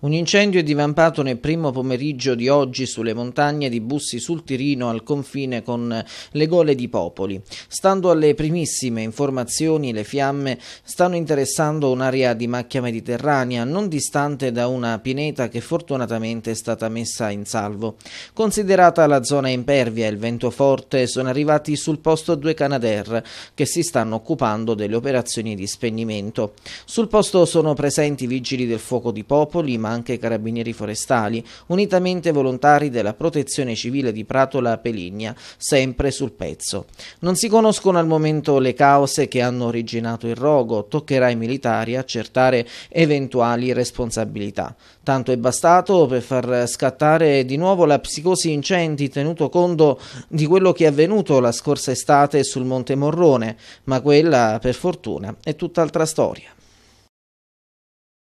Un incendio è divampato nel primo pomeriggio di oggi sulle montagne di Bussi sul Tirino al confine con le gole di Popoli. Stando alle primissime informazioni, le fiamme stanno interessando un'area di macchia mediterranea non distante da una pineta che fortunatamente è stata messa in salvo. Considerata la zona impervia e il vento forte, sono arrivati sul posto due Canadair che si stanno occupando delle operazioni di spegnimento. Sul posto sono presenti vigili del fuoco di Popoli, ma ma anche carabinieri forestali, unitamente volontari della Protezione Civile di Pratola Peligna, sempre sul pezzo. Non si conoscono al momento le cause che hanno originato il rogo, toccherà ai militari accertare eventuali responsabilità. Tanto è bastato per far scattare di nuovo la psicosi incendi tenuto conto di quello che è avvenuto la scorsa estate sul Monte Morrone, ma quella per fortuna è tutt'altra storia.